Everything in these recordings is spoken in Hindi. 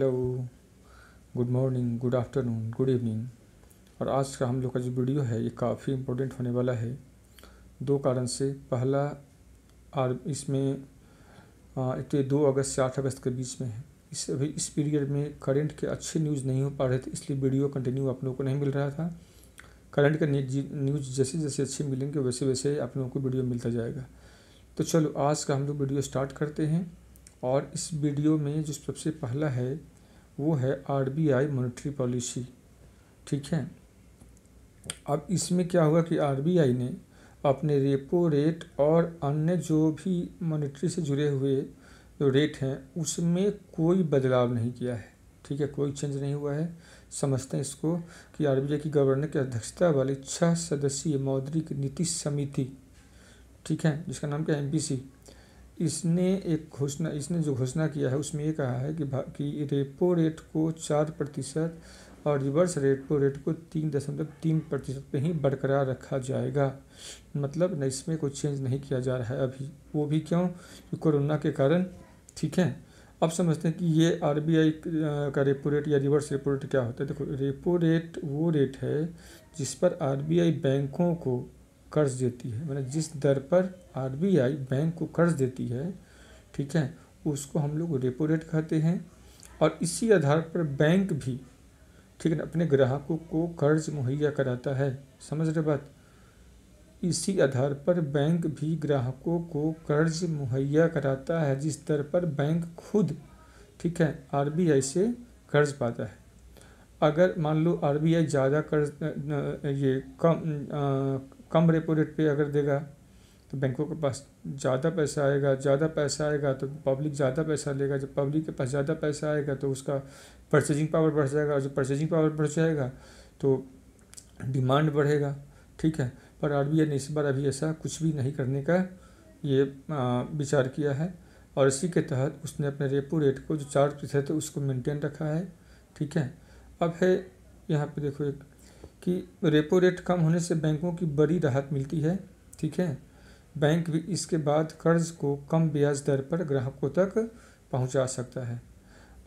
hello good morning good afternoon good evening और आज का हम लोग का जो वीडियो है ये काफ़ी इम्पोर्टेंट होने वाला है दो कारण से पहला और इसमें एक तो दो अगस्त से आठ अगस्त के बीच में है इस अभी इस पीरियड में करंट के अच्छे न्यूज़ नहीं हो पा रहे थे इसलिए वीडियो कंटिन्यू आप लोगों को नहीं मिल रहा था करंट का न्यूज़ जैसे जैसे अच्छे मिलेंगे वैसे वैसे आप लोगों को वीडियो मिलता जाएगा तो चलो आज का हम लोग वीडियो स्टार्ट करते हैं और इस वीडियो में जो सबसे पहला है वो है R B I monetary policy ठीक है अब इसमें क्या हुआ कि आर बी आई ने अपने रेपो रेट और अन्य जो भी मोनिट्री से जुड़े हुए जो रेट हैं उसमें कोई बदलाव नहीं किया है ठीक है कोई चेंज नहीं हुआ है समझते हैं इसको कि आई की गवर्नर की अध्यक्षता वाली छह सदस्यीय मौद्रिक नीति समिति ठीक है जिसका नाम क्या है एम इसने एक घोषणा इसने जो घोषणा किया है उसमें ये कहा है कि कि रेपो रेट को चार प्रतिशत और रिवर्स रेपो रेट को तीन दशमलव तीन प्रतिशत पर ही बरकरार रखा जाएगा मतलब न इसमें कोई चेंज नहीं किया जा रहा है अभी वो भी क्यों कोरोना के कारण ठीक है अब समझते हैं कि ये आर का रेपो रेट या रिवर्स रेपो रेट क्या होता है देखो रेपो रेट वो रेट है जिस पर आर बैंकों को कर्ज देती है मैंने मतलब जिस दर पर आर बैंक को कर्ज देती है ठीक है उसको हम लोग रेपो रेट कहते हैं और इसी आधार पर बैंक भी ठीक है अपने ग्राहकों को कर्ज मुहैया कराता है समझ रहे बात इसी आधार पर बैंक भी ग्राहकों को कर्ज मुहैया कराता है जिस दर पर बैंक खुद ठीक है आर से कर्ज पाता है अगर मान लो आर ज़्यादा कर्ज ये कम कम रेपो रेट पे अगर देगा तो बैंकों के पास ज़्यादा पैसा आएगा ज़्यादा पैसा आएगा तो पब्लिक ज़्यादा पैसा लेगा जब पब्लिक के पास ज़्यादा पैसा आएगा तो उसका परचेजिंग पावर बढ़ जाएगा और जब परचेजिंग पावर बढ़ जाएगा तो डिमांड बढ़ेगा ठीक है पर आर ने इस बार अभी ऐसा कुछ भी नहीं करने का ये विचार किया है और इसी के तहत उसने अपने रेपो रेट को जो चार प्रतिशत है उसको मेंटेन रखा है ठीक है अब है यहाँ पे देखो एक कि रेपो रेट कम होने से बैंकों की बड़ी राहत मिलती है ठीक है बैंक भी इसके बाद कर्ज को कम ब्याज दर पर ग्राहकों तक पहुंचा सकता है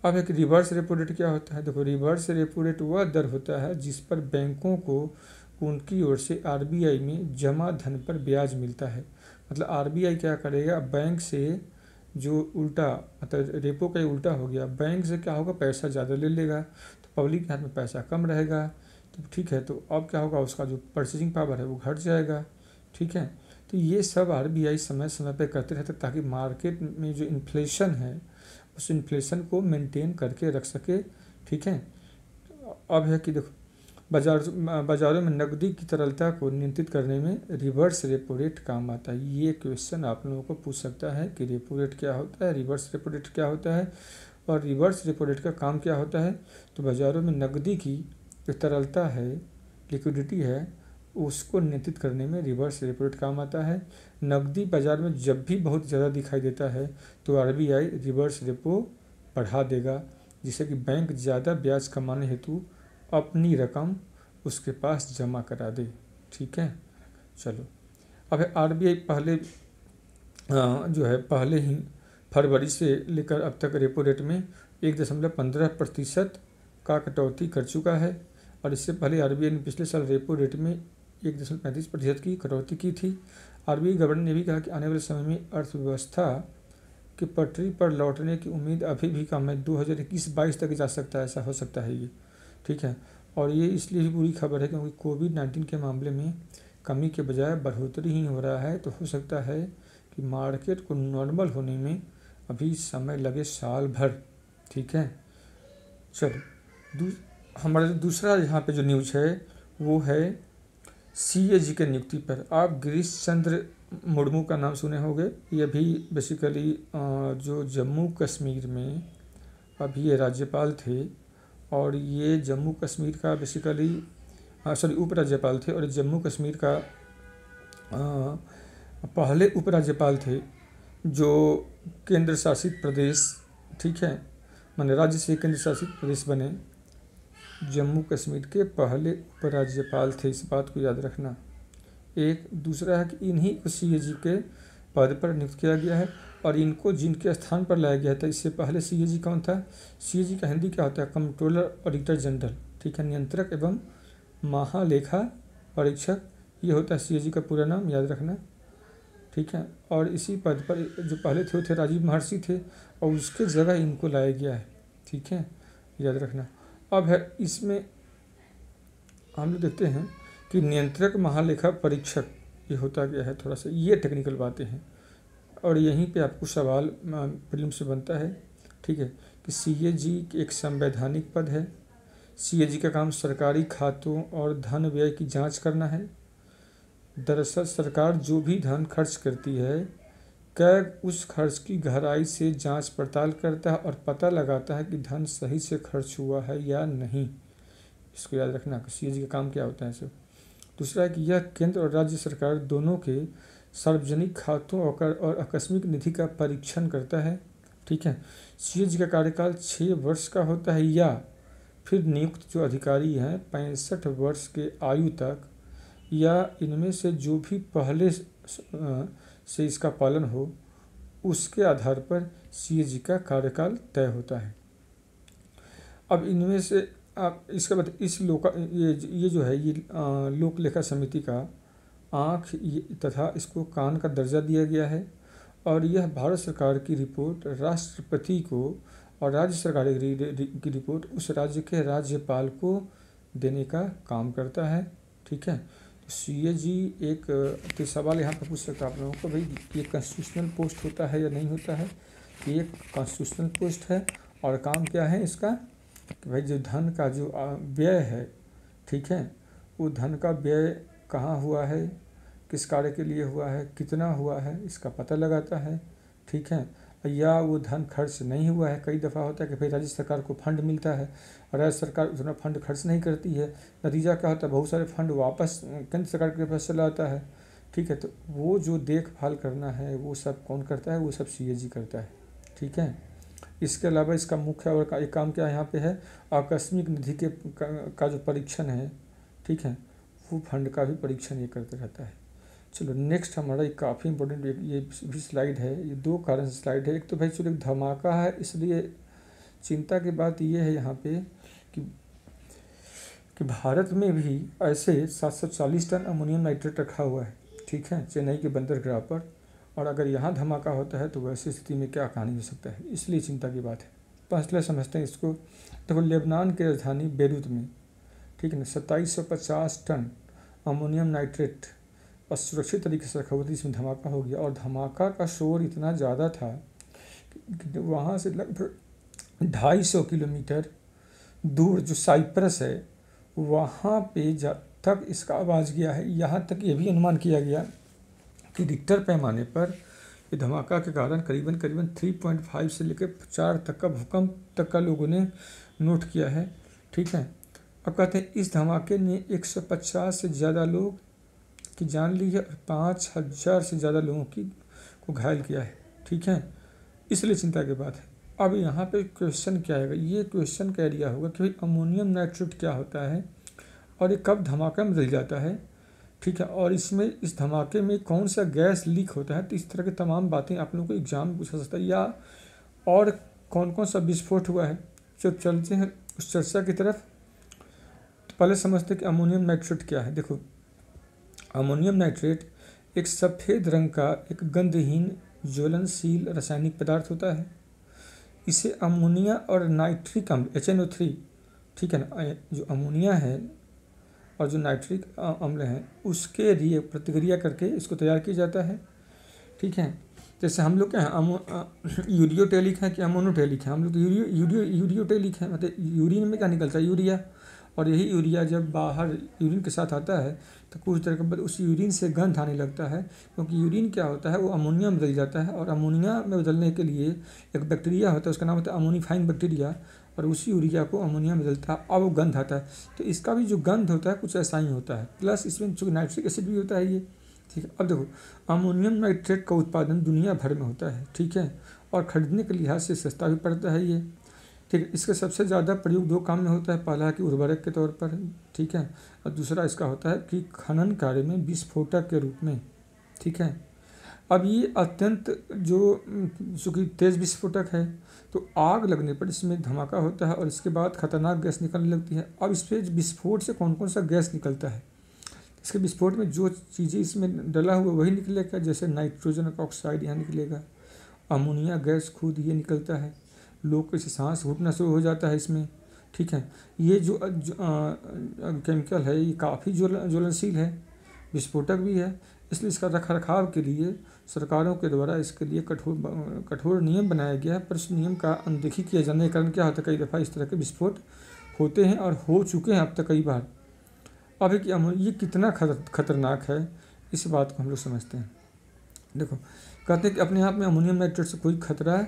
अब एक रिवर्स रेपो रेट क्या होता है देखो रिवर्स रेपो रेट वह दर होता है जिस पर बैंकों को उनकी ओर से आर में जमा धन पर ब्याज मिलता है मतलब आर क्या करेगा बैंक से जो उल्टा मतलब रेपो का ही उल्टा हो गया बैंक से क्या होगा पैसा ज़्यादा ले लेगा तो पब्लिक के हाथ में पैसा कम रहेगा तो ठीक है तो अब क्या होगा उसका जो परचेजिंग पावर है वो घट जाएगा ठीक है तो ये सब आरबीआई समय समय पर करते रहते ताकि मार्केट में जो इन्फ्लेशन है उस इन्फ्लेशन को मेंटेन करके रख सके ठीक है अब है कि देखो बाजार बाजारों में नकदी की तरलता को नियंत्रित करने में रिवर्स रेपो रेट काम आता है ये क्वेश्चन आप लोगों को पूछ सकता है कि रेपो रेट क्या होता है रिवर्स रेपो रेट क्या होता है और रिवर्स रेपो रेट का काम क्या होता है तो बाज़ारों में नकदी की जो तरलता है लिक्विडिटी है उसको नियंत्रित करने में रिवर्स रेपोरेट काम आता है नकदी बाज़ार में जब भी बहुत ज़्यादा दिखाई देता है तो आर रिवर्स रेपो बढ़ा देगा जिससे कि बैंक ज़्यादा ब्याज कमाने हेतु अपनी रकम उसके पास जमा करा दे ठीक है चलो अब आर पहले जो है पहले ही फरवरी से लेकर अब तक रेपो रेट में एक दशमलव पंद्रह प्रतिशत का कटौती कर चुका है और इससे पहले आर ने पिछले साल रेपो रेट में एक दशमलव पैंतीस प्रतिशत की कटौती की थी आरबीआई गवर्नर ने भी कहा कि आने वाले समय में अर्थव्यवस्था के पटरी पर लौटने की उम्मीद अभी भी कम है दो हज़ार इक्कीस बाईस तक जा सकता है ऐसा हो सकता है ये ठीक है और ये इसलिए भी बुरी खबर है क्योंकि कोविड नाइन्टीन के मामले में कमी के बजाय बढ़ोतरी ही हो रहा है तो हो सकता है कि मार्केट को नॉर्मल होने में अभी समय लगे साल भर ठीक है चलो दूसरा हमारा दूसरा यहाँ पे जो न्यूज है वो है सी ए जी के नियुक्ति पर आप गिरीश चंद्र मुर्मू का नाम सुने होंगे ये भी बेसिकली जो जम्मू कश्मीर में अभी ये राज्यपाल थे और ये जम्मू कश्मीर का बेसिकली सॉरी उपराज्यपाल थे और जम्मू कश्मीर का आ, पहले उपराज्यपाल थे जो केंद्र शासित प्रदेश ठीक है मान राज्य से केंद्र शासित प्रदेश बने जम्मू कश्मीर के पहले उपराज्यपाल थे इस बात को याद रखना एक दूसरा है कि इन्हीं को सी के पद पर नियुक्त किया गया है और इनको जिनके स्थान पर लाया गया था इससे पहले सी कौन था सी का हिंदी क्या होता है कंट्रोलर ऑडिटर जनरल ठीक है नियंत्रक एवं महालेखा परीक्षक ये होता है सी का पूरा नाम याद रखना ठीक है और इसी पद पर जो पहले थे वो थे राजीव महर्षि थे और उसके जगह इनको लाया गया है ठीक है याद रखना अब है इसमें हम लोग देखते हैं कि नियंत्रक महालेखा परीक्षक ये होता गया है थोड़ा सा ये टेक्निकल बातें हैं और यहीं पे आपको सवाल फिल्म से बनता है ठीक है कि सी ए जी एक संवैधानिक पद है सी ए जी का काम सरकारी खातों और धन व्यय की जांच करना है दरअसल सरकार जो भी धन खर्च करती है कैग उस खर्च की गहराई से जांच पड़ताल करता है और पता लगाता है कि धन सही से खर्च हुआ है या नहीं इसको याद रखना सी जी का काम क्या होता है सर दूसरा है कि यह केंद्र और राज्य सरकार दोनों के सार्वजनिक खातों और आकस्मिक निधि का परीक्षण करता है ठीक है सी जी का कार्यकाल छः वर्ष का होता है या फिर नियुक्त जो अधिकारी हैं पैंसठ वर्ष के आयु तक या इनमें से जो भी पहले आ, से इसका पालन हो उसके आधार पर सी का कार्यकाल तय होता है अब इनमें से आप इसका बाद इस लोका ये ये जो है ये लोक लेखा समिति का आँख तथा इसको कान का दर्जा दिया गया है और यह भारत सरकार की रिपोर्ट राष्ट्रपति को और राज्य सरकार की रिपोर्ट उस राज्य के राज्यपाल को देने का काम करता है ठीक है सी जी एक तो सवाल यहाँ पर पूछ सकता आप लोगों को भाई ये कॉन्स्टिट्यूशनल पोस्ट होता है या नहीं होता है ये कॉन्स्टिट्यूशनल पोस्ट है और काम क्या है इसका कि भाई जो धन का जो व्यय है ठीक है वो धन का व्यय कहाँ हुआ है किस कार्य के लिए हुआ है कितना हुआ है इसका पता लगाता है ठीक है या वो धन खर्च नहीं हुआ है कई दफ़ा होता है कि भाई राज्य सरकार को फंड मिलता है और राज्य सरकार उतना फंड खर्च नहीं करती है नतीजा क्या होता है बहुत सारे फंड वापस केंद्र सरकार के पास चला आता है ठीक है तो वो जो देखभाल करना है वो सब कौन करता है वो सब सी करता है ठीक है इसके अलावा इसका मुख्य और का, एक काम क्या यहाँ पे है आकस्मिक निधि के का, का जो परीक्षण है ठीक है वो फंड का भी परीक्षण ये करते रहता है चलो नेक्स्ट हमारा ये काफ़ी इंपॉर्टेंट ये भी स्लाइड है ये दो कारण से स्लाइड है एक तो भाई चलो एक धमाका है इसलिए चिंता की बात ये है यहाँ पे कि कि भारत में भी ऐसे 740 टन अमोनियम नाइट्रेट रखा हुआ है ठीक है चेन्नई के बंदरगाह पर और अगर यहाँ धमाका होता है तो वैसी स्थिति में क्या कहानी हो सकता है इसलिए चिंता की बात है फैसला समझते हैं इसको देखो तो लेबनान की राजधानी बेरूत में ठीक है ना सत्ताईस टन अमोनियम नाइट्रेट असुरक्षित तरीके से रखा हुआ था जिसमें धमाका हो गया और धमाका का शोर इतना ज़्यादा था कि वहाँ से लगभग ढाई सौ किलोमीटर दूर जो साइप्रस है वहाँ पे जब तक इसका आवाज़ गया है यहाँ तक ये भी अनुमान किया गया कि रिक्टर पैमाने पर ये धमाका के कारण करीबन करीबन 3.5 से लेकर चार तक का भूकंप तक का लोगों ने नोट किया है ठीक है अब कहते हैं इस धमाके ने 150 से ज़्यादा लोग कि जान ली है और पाँच हज़ार से ज़्यादा लोगों की को घायल किया है ठीक है इसलिए चिंता की बात है अब यहाँ पे क्वेश्चन क्या आएगा ये क्वेश्चन का एरिया होगा कि भाई अमोनियम नाइट्रेट क्या होता है और ये कब धमाके में बदल जाता है ठीक है और इसमें इस धमाके में कौन सा गैस लीक होता है तो इस तरह की तमाम बातें आप लोगों को एग्जाम पूछा सकता है या और कौन कौन सा विस्फोट हुआ है जो चलते हैं उस चर्चा की तरफ तो पहले समझते हैं कि अमोनियम नाइट्रेट क्या है देखो अमोनियम नाइट्रेट एक सफ़ेद रंग का एक गंधहीन ज्वलनशील रासायनिक पदार्थ होता है इसे अमोनिया और नाइट्रिक अम्ल एच एन ओ थ्री ठीक है ना जो अमोनिया है और जो नाइट्रिक अम्ल है उसके लिए प्रतिक्रिया करके इसको तैयार किया जाता है ठीक है जैसे हम लोग क्या है यूरियोटेलिक है कि अमोनोटेलिक है हम लोग तो यूरियो यूरियो यूरियोटेलिक है मतलब यूरिन में क्या निकलता है यूरिया और यही यूरिया जब बाहर यूरिन के साथ आता है तो कुछ देर के बाद उस यूरिन से गंध आने लगता है क्योंकि यूरिन क्या होता है वो अमोनिया में बदल जाता है और अमोनिया में बदलने के लिए एक बैक्टीरिया होता है उसका नाम होता है अमोनीफाइंग बैक्टीरिया और उसी यूरिया को अमोनिया में बदलता है और वो गंध आता है तो इसका भी जो गंध होता है कुछ ऐसा ही होता है प्लस इसमें चूँकि नाइट्रिक एसिड भी होता है ये ठीक है अब देखो अमोनियम नाइट्रेट का उत्पादन दुनिया भर में होता है ठीक है और ख़रीदने के लिहाज से सस्ता भी पड़ता है ये ठीक है इसका सबसे ज़्यादा प्रयोग दो काम में होता है पहला कि उर्वरक के तौर पर ठीक है और दूसरा इसका होता है कि खनन कार्य में विस्फोटक के रूप में ठीक है अब ये अत्यंत जो चूँकि तेज़ विस्फोटक है तो आग लगने पर इसमें धमाका होता है और इसके बाद खतरनाक गैस निकलने लगती है अब इस पर विस्फोट से कौन कौन सा गैस निकलता है इसके विस्फोट में जो चीज़ें इसमें डला हुआ वही निकलेगा जैसे नाइट्रोजन ऑक्साइड यहाँ निकलेगा अमोनिया गैस खुद ये निकलता है लोग से सांस घुटना शुरू हो जाता है इसमें ठीक है ये जो, जो आ, केमिकल है ये काफ़ी ज्वलनशील है विस्फोटक भी है इसलिए इसका रख रखाव के लिए सरकारों के द्वारा इसके लिए कठोर कठोर नियम बनाया गया है पर इस नियम का अनदेखी किया जाने के कारण क्या होता है कई दफ़ा इस तरह के विस्फोट होते हैं और हो चुके हैं अब तक कई बार अब एक ये कितना खतरनाक है इस बात को हम लोग समझते हैं देखो कहते हैं कि अपने आप में अमोनियम नाइट्रेट से कोई खतरा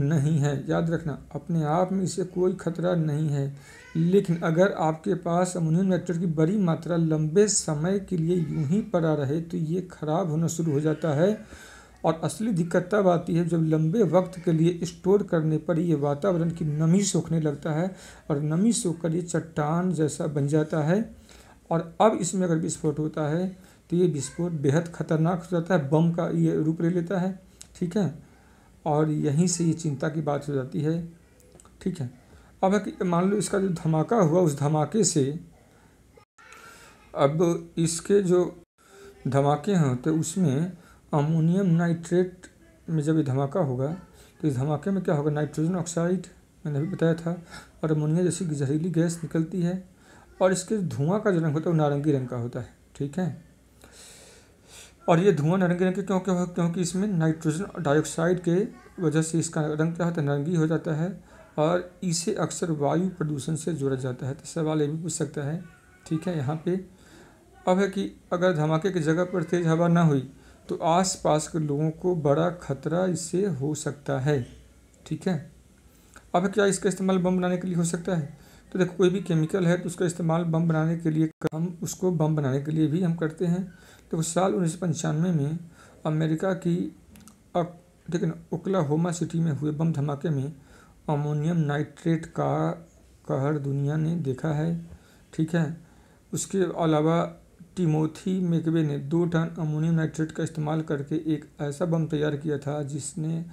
नहीं है याद रखना अपने आप में इसे कोई खतरा नहीं है लेकिन अगर आपके पास अमोनियम नाइट्रेट की बड़ी मात्रा लंबे समय के लिए यूं ही पड़ा रहे तो ये खराब होना शुरू हो जाता है और असली दिक्कत तब आती है जब लंबे वक्त के लिए स्टोर करने पर यह वातावरण की नमी सोखने लगता है और नमी कर ये चट्टान जैसा बन जाता है और अब इसमें अगर विस्फोट होता है तो ये विस्फोट बेहद खतरनाक हो जाता है बम का ये रूप ले लेता है ठीक है और यहीं से ये चिंता की बात हो जाती है ठीक है अब मान लो इसका जो धमाका हुआ उस धमाके से अब इसके जो धमाके हैं तो उसमें अमोनियम नाइट्रेट में जब ये धमाका होगा तो इस धमाके में क्या होगा नाइट्रोजन ऑक्साइड मैंने अभी बताया था और अमोनिया जैसी जहरीली गैस निकलती है और इसके धुआं का जो रंग होता है वो नारंगी रंग का होता है ठीक है और ये धुआं नारंगी रंग के क्यों क्यों क्योंकि इसमें नाइट्रोजन डाइऑक्साइड के वजह से इसका रंग क्या होता है नारंगी हो जाता है और इसे अक्सर वायु प्रदूषण से जोड़ा जाता है तो सवाल ये भी पूछ सकता है ठीक है यहाँ पे अब है कि अगर धमाके की जगह पर तेज़ हवा ना हुई तो आसपास के लोगों को बड़ा खतरा इससे हो सकता है ठीक है अब क्या इसका इस्तेमाल बम बनाने के लिए हो सकता है तो देखो कोई भी केमिकल है तो उसका इस्तेमाल बम बनाने के लिए हम उसको बम बनाने के लिए भी हम करते हैं वो साल उन्नीस में अमेरिका की अक ठीक है ओक्लाहोमा सिटी में हुए बम धमाके में अमोनियम नाइट्रेट का कहर दुनिया ने देखा है ठीक है उसके अलावा टिमोथी मेकवे ने दो टन अमोनियम नाइट्रेट का इस्तेमाल करके एक ऐसा बम तैयार किया था जिसने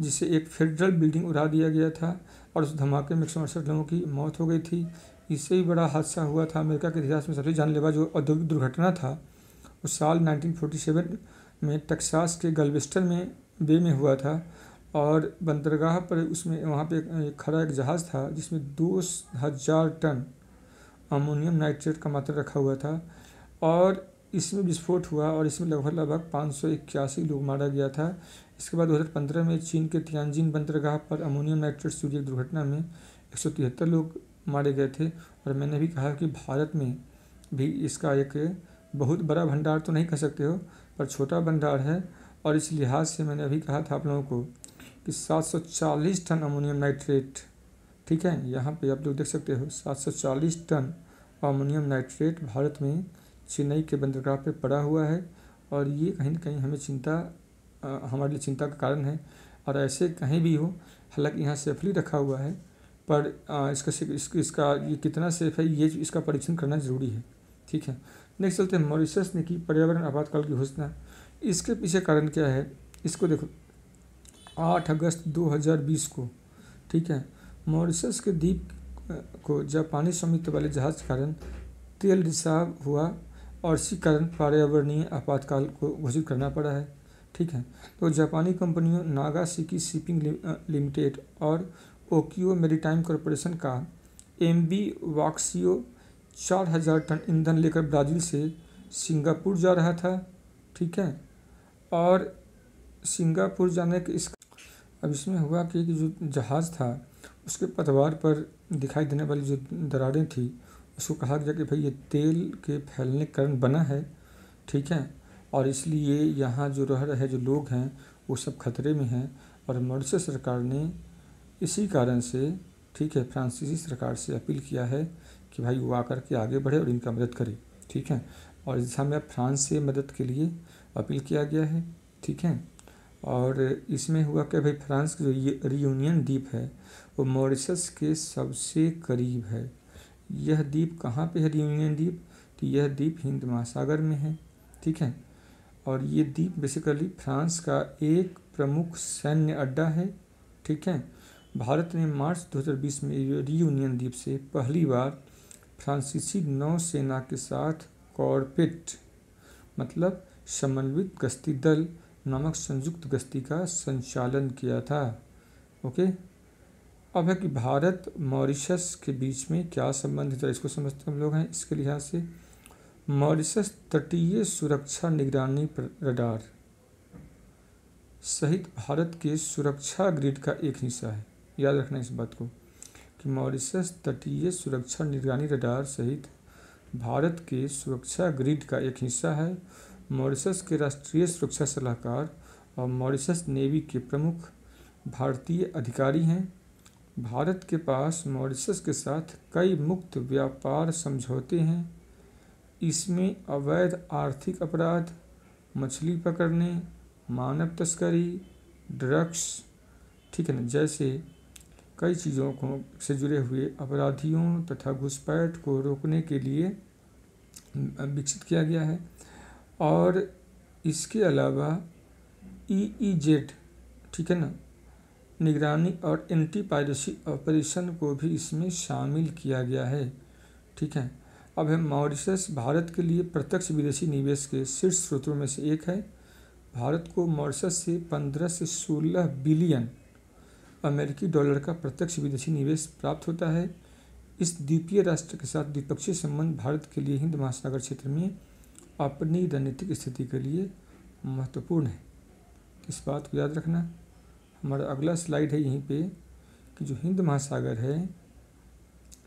जिसे एक फेडरल बिल्डिंग उड़ा दिया गया था और उस धमाके में एक लोगों की मौत हो गई थी इससे भी बड़ा हादसा हुआ था अमेरिका के इतिहास में सबसे जानलेवा जो औद्योगिक दुर्घटना था उस साल 1947 में टक्सास के गलवेस्टर में बे में हुआ था और बंदरगाह पर उसमें वहाँ पे खड़ा एक जहाज़ था जिसमें दो हज़ार टन अमोनियम नाइट्रेट का मात्रा रखा हुआ था और इसमें विस्फोट हुआ और इसमें लगभग लगभग पाँच लोग मारा गया था इसके बाद 2015 में चीन के तियानजिन बंदरगाह पर अमोनियम नाइट्रेट सूर्य दुर्घटना में एक लोग मारे गए थे और मैंने भी कहा कि भारत में भी इसका एक बहुत बड़ा भंडार तो नहीं कह सकते हो पर छोटा भंडार है और इस लिहाज से मैंने अभी कहा था आप लोगों को कि 740 टन अमोनियम नाइट्रेट ठीक है यहाँ पे आप लोग देख सकते हो 740 टन अमोनियम नाइट्रेट भारत में चेन्नई के बंदरगाह पे पड़ा हुआ है और ये कहीं ना कहीं हमें चिंता आ, हमारे लिए चिंता का कारण है और ऐसे कहीं भी हो हालांकि यहाँ सेफली रखा हुआ है पर आ, इसका इसका, इसका ये कितना सेफ है ये इसका परीक्षण करना ज़रूरी है ठीक है नेक्स्ट चलते हैं मॉरिशस ने की पर्यावरण आपातकाल की घोषणा इसके पीछे कारण क्या है इसको देखो आठ अगस्त बीस को ठीक है मॉरिशस के द्वीप को जापानी स्वामित्व वाले जहाज के कारण तेल रिसाव हुआ और इसी कारण पर्यावरणीय आपातकाल को घोषित करना पड़ा है ठीक है तो जापानी कंपनियों नागा सिकी शिपिंग लिमिटेड और ओकियो मेरीटाइम कॉरपोरेशन का एम बी वाक्सियो चार हज़ार टन ईंधन लेकर ब्राज़ील से सिंगापुर जा रहा था ठीक है और सिंगापुर जाने के इस अब इसमें हुआ कि जो जहाज़ था उसके पतवार पर दिखाई देने वाली जो दरारें थी उसको कहा गया कि भाई ये तेल के फैलने के कारण बना है ठीक है और इसलिए यहाँ जो रह रहे जो लोग हैं वो सब खतरे में हैं और मॉरिशस सरकार ने इसी कारण से ठीक है फ्रांसीसी सरकार से अपील किया है कि भाई वो आकर के आगे बढ़े और इनका मदद करे ठीक है और इस दिशा में फ्रांस से मदद के लिए अपील किया गया है ठीक है और इसमें हुआ कि भाई फ्रांस की जो रियूनियन द्वीप है वो मॉरिशस के सबसे करीब है यह द्वीप कहाँ पे है रियूनियन द्वीप तो यह द्वीप हिंद महासागर में है ठीक है और ये द्वीप बेसिकली फ्रांस का एक प्रमुख सैन्य अड्डा है ठीक है भारत ने मार्च 2020 में रियूनियन द्वीप से पहली बार फ्रांसीसी नौसेना के साथ कॉर्पेट मतलब समन्वित गश्ती दल नामक संयुक्त गश्ती का संचालन किया था ओके अब है कि भारत मॉरिशस के बीच में क्या संबंध है इसको समझते हम लोग हैं इसके लिहाज से मॉरिशस तटीय सुरक्षा निगरानी रडार सहित भारत के सुरक्षा ग्रिड का एक हिस्सा है याद रखना इस बात को कि मॉरिशस तटीय सुरक्षा निगरानी रडार सहित भारत के सुरक्षा ग्रिड का एक हिस्सा है मॉरिशस के राष्ट्रीय सुरक्षा सलाहकार और मॉरिशस नेवी के प्रमुख भारतीय अधिकारी हैं भारत के पास मॉरिशस के साथ कई मुक्त व्यापार समझौते हैं इसमें अवैध आर्थिक अपराध मछली पकड़ने मानव तस्करी ड्रग्स ठीक है ना जैसे कई चीज़ों को से जुड़े हुए अपराधियों तथा घुसपैठ को रोकने के लिए विकसित किया गया है और इसके अलावा ई ई जेड ठीक है ना निगरानी और एंटी पायरेसी ऑपरेशन को भी इसमें शामिल किया गया है ठीक है अब है मॉरिशस भारत के लिए प्रत्यक्ष विदेशी निवेश के शीर्ष स्रोतों में से एक है भारत को मॉरिशस से पंद्रह से सोलह बिलियन अमेरिकी डॉलर का प्रत्यक्ष विदेशी निवेश प्राप्त होता है इस द्वीपीय राष्ट्र के साथ द्विपक्षीय संबंध भारत के लिए हिंद महासागर क्षेत्र में अपनी रणनीतिक स्थिति के लिए महत्वपूर्ण है इस बात को याद रखना हमारा अगला स्लाइड है यहीं पे कि जो हिंद महासागर है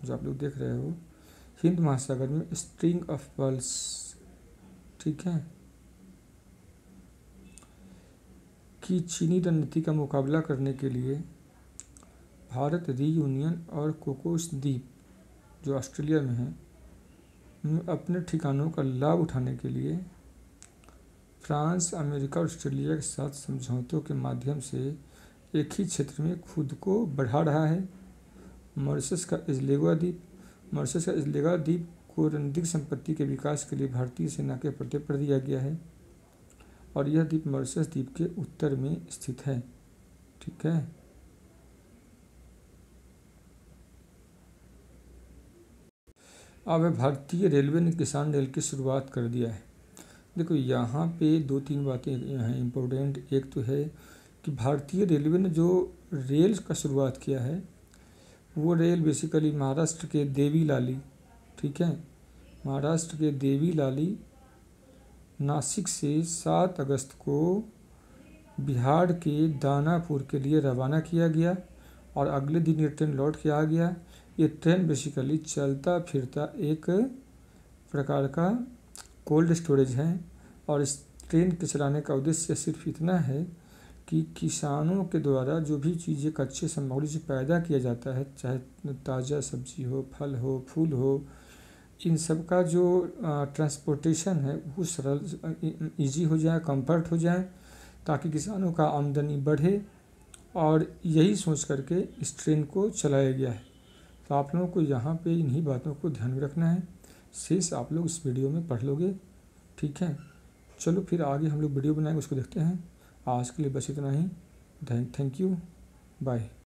जो आप लोग देख रहे हो हिंद महासागर में स्ट्रिंग ऑफ पर्ल्स ठीक है कि चीनी रणनीति का मुकाबला करने के लिए भारत री यूनियन और कोकोस द्वीप जो ऑस्ट्रेलिया में हैं अपने ठिकानों का लाभ उठाने के लिए फ्रांस अमेरिका और ऑस्ट्रेलिया के साथ समझौतों के माध्यम से एक ही क्षेत्र में खुद को बढ़ा रहा है मॉरिशस का इजलेगा द्वीप मॉरिशस का इजलेगा द्वीप को रणनीतिक संपत्ति के विकास के लिए भारतीय सेना के पर्दे पर दिया गया है और यह द्वीप मॉरिशस द्वीप के उत्तर में स्थित है ठीक है अब भारतीय रेलवे ने किसान रेल की शुरुआत कर दिया है देखो यहाँ पे दो तीन बातें हैं इम्पोर्टेंट एक तो है कि भारतीय रेलवे ने जो रेल का शुरुआत किया है वो रेल बेसिकली महाराष्ट्र के देवी लाली ठीक है महाराष्ट्र के देवी लाली नासिक से सात अगस्त को बिहार के दानापुर के लिए रवाना किया गया और अगले दिन ये ट्रेन लौट के आ गया ये ट्रेन बेसिकली चलता फिरता एक प्रकार का कोल्ड स्टोरेज है और इस ट्रेन के चलाने का उद्देश्य सिर्फ इतना है कि किसानों के द्वारा जो भी चीज़ें कच्चे सामग्री से पैदा किया जाता है चाहे ताज़ा सब्जी हो फल हो फूल हो इन सब का जो ट्रांसपोर्टेशन है वो सरल इजी हो जाए कंफर्ट हो जाए ताकि किसानों का आमदनी बढ़े और यही सोच करके इस ट्रेन को चलाया गया है तो आप लोगों को यहाँ पे इन्हीं बातों को ध्यान में रखना है शेष आप लोग इस वीडियो में पढ़ लोगे ठीक है चलो फिर आगे हम लोग वीडियो बनाएंगे उसको देखते हैं आज के लिए बस इतना ही थैंक यू बाय